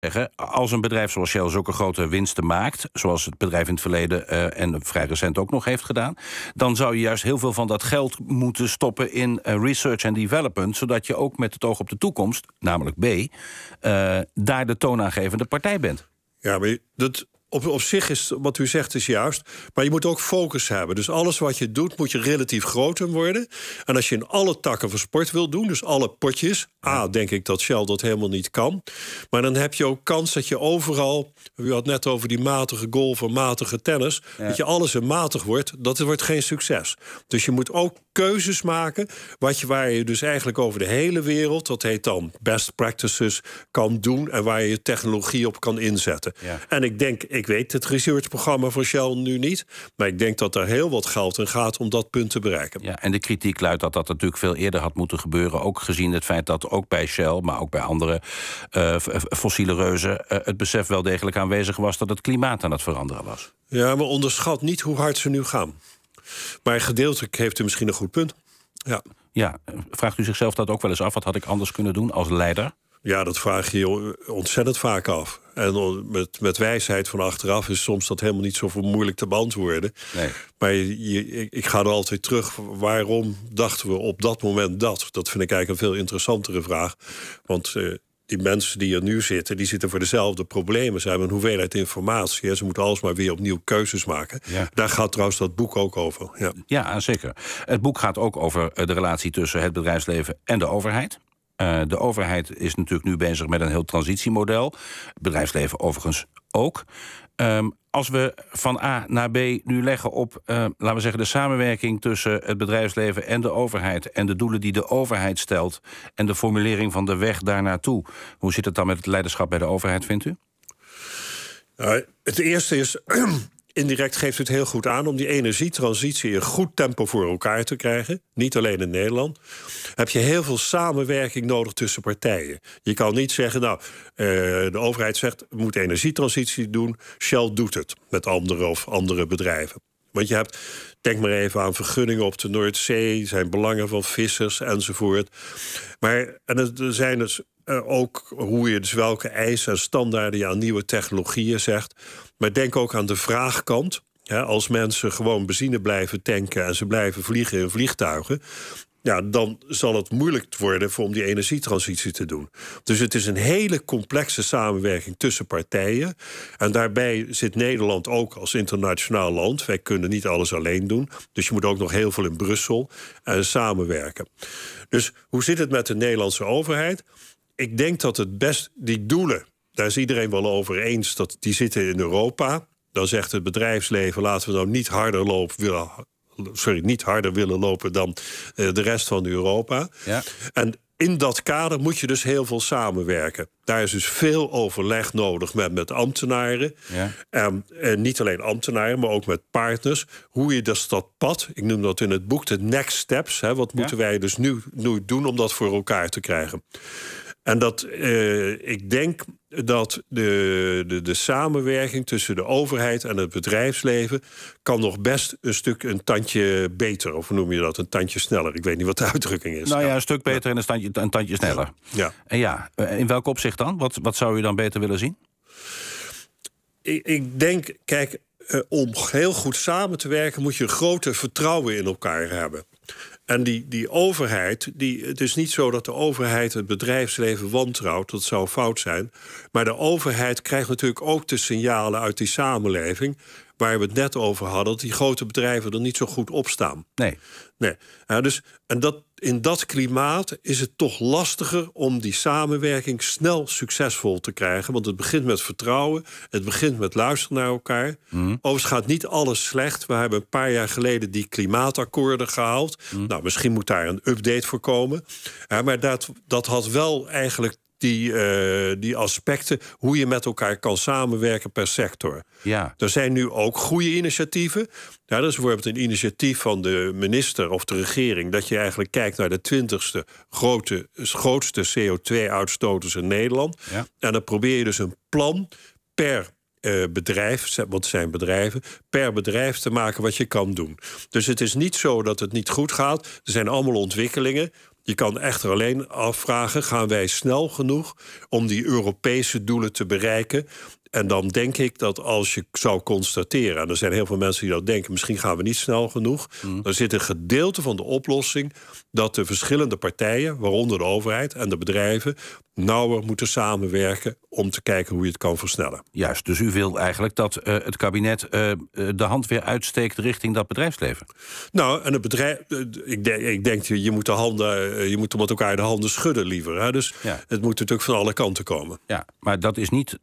zeggen, als een bedrijf zoals Shell zulke grote winsten maakt, zoals het bedrijf in het verleden eh, en vrij recent ook nog heeft gedaan, dan zou je juist heel veel van dat geld moeten stoppen in eh, research en development, zodat je ook met het oog op de toekomst, namelijk B, eh, daar de toonaangevende partij bent. Ja, maar dat, op, op zich is wat u zegt is juist. Maar je moet ook focus hebben. Dus alles wat je doet, moet je relatief groter worden. En als je in alle takken van sport wil doen, dus alle potjes. A, denk ik dat Shell dat helemaal niet kan. Maar dan heb je ook kans dat je overal. U had net over die matige golf matige tennis. Dat je alles en matig wordt. Dat wordt geen succes. Dus je moet ook keuzes maken. Wat je, waar je dus eigenlijk over de hele wereld. Dat heet dan best practices. kan doen. En waar je technologie op kan inzetten. En ik denk ik weet het researchprogramma van Shell nu niet. Maar ik denk dat er heel wat geld in gaat om dat punt te bereiken. Ja, en de kritiek luidt dat dat natuurlijk veel eerder had moeten gebeuren. Ook gezien het feit dat ook bij Shell, maar ook bij andere eh, eh, fossiele reuzen. Eh, het besef wel degelijk aanwezig was dat het klimaat aan het veranderen was. Ja, maar onderschat niet hoe hard ze nu gaan. Maar gedeeltelijk heeft u misschien een goed punt. Ja. ja, vraagt u zichzelf dat ook wel eens af? Wat had ik anders kunnen doen als leider? Ja, dat vraag je ontzettend vaak af. En met, met wijsheid van achteraf is soms dat helemaal niet zo moeilijk te beantwoorden. Nee. Maar je, ik, ga er altijd terug. Waarom dachten we op dat moment dat? Dat vind ik eigenlijk een veel interessantere vraag. Want eh, die mensen die er nu zitten, die zitten voor dezelfde problemen. Ze hebben een hoeveelheid informatie. Ze moeten alsmaar weer opnieuw keuzes maken. Daar gaat trouwens dat boek ook over. Ja. ja, zeker. Het boek gaat ook over eh, de relatie tussen het bedrijfsleven en de overheid. Eh, de overheid is natuurlijk nu bezig met een heel transitiemodel. Het bedrijfsleven overigens ook. Ehm, als we van A naar B nu leggen op, eh, laten we zeggen, de samenwerking tussen het bedrijfsleven en de overheid. En de doelen die de overheid stelt. En de formulering van de weg daarnaartoe. Hoe zit het dan met het leiderschap bij de overheid, vindt u? Nou, het eerste is. Indirect geeft het heel goed aan om die energietransitie in goed tempo voor elkaar te krijgen. Niet alleen in Nederland heb je heel veel samenwerking nodig tussen partijen. Je kan niet zeggen, nou, eh, de overheid zegt, moet moeten energietransitie doen. Shell doet het met andere of andere bedrijven. Want je hebt, denk maar even aan vergunningen op de Noordzee, zijn belangen van vissers enzovoort. Maar en er zijn dus eh, ook hoe je dus welke eisen en standaarden je aan nieuwe technologieën zegt. Maar denk ook aan de vraagkant. als mensen gewoon benzine blijven tanken en ze blijven vliegen in vliegtuigen, ja, dan zal het moeilijk worden om die energietransitie te doen. Dus het is een hele complexe samenwerking tussen partijen. En daarbij zit Nederland ook als internationaal land. Wij kunnen niet alles alleen doen. Dus je moet ook nog heel veel in Brussel en eh, samenwerken. Dus hoe zit het met de Nederlandse overheid? Ik denk dat het best die doelen, daar is iedereen wel over eens, dat die zitten in Europa. Dan zegt het bedrijfsleven: laten we nou niet harder lopen, sorry, niet harder willen lopen dan eh, de rest van Europa. Ja. En in dat kader moet je dus heel veel samenwerken. Daar is dus veel overleg nodig met, met ambtenaren. Ja. En, niet alleen ambtenaren, maar ook met partners. Hoe je dus dat pad, ik noem dat in het boek de next steps. Hè, wat moeten wij dus nu, nu doen om dat voor elkaar te krijgen? En dat, eh, ik denk dat de, de, de samenwerking tussen de overheid en het bedrijfsleven kan nog best een stuk een tandje beter. Of noem je dat? Een tandje sneller. Ik weet niet wat de uitdrukking is. Nou ja, een stuk beter en een tandje, een tandje sneller. Ja. En ja, eh, in welk opzicht dan? Wat, wat zou je dan beter willen zien? Ik, ik denk, kijk, eh, om heel goed samen te werken moet je grote vertrouwen in elkaar hebben. En die, die overheid, die, het is niet zo dat de overheid het bedrijfsleven wantrouwt, dat zou fout zijn. Maar de overheid krijgt natuurlijk ook de signalen uit die samenleving waar we het net over hadden, dat die grote bedrijven er niet zo goed op staan. Nee. nee. dus, en dat, in dat klimaat is het toch lastiger om die samenwerking snel succesvol te krijgen. Want het begint met vertrouwen, het begint met luisteren naar elkaar. Mm. Overigens gaat niet alles slecht. We hebben een paar jaar geleden die klimaatakkoorden gehaald. Mm. Nou, misschien moet daar een update voor komen. Ja, maar dat, dat had wel eigenlijk die, eh, die aspecten, hoe je met elkaar kan samenwerken per sector. Ja. Er zijn nu ook goede initiatieven. Ja, dat is bijvoorbeeld een initiatief van de minister of de regering, dat je eigenlijk kijkt naar de twintigste grote, grootste CO2-uitstoters in Nederland. Ja. En dan probeer je dus een plan per uh, bedrijf, want zijn bedrijven, per bedrijf te maken wat je kan doen. Dus het is niet zo dat het niet goed gaat. Er zijn allemaal ontwikkelingen. Je kan echter alleen afvragen: gaan wij snel genoeg om die Europese doelen te bereiken? En dan denk ik dat als je zou constateren, en er zijn heel veel mensen die dat denken, misschien gaan we niet snel genoeg, mm. dan zit een gedeelte van de oplossing dat de verschillende partijen, waaronder de overheid en de bedrijven, nauwer moeten samenwerken om te kijken hoe je het kan versnellen. Juist, dus u wil eigenlijk dat eh, het kabinet eh, eh, de hand weer uitsteekt richting dat bedrijfsleven? Nou, en het bedrijf, ik, denk, ik denk je moet de handen, je moet met elkaar de handen schudden liever. Hè? Dus het moet natuurlijk van alle kanten komen. Ja, maar dat is niet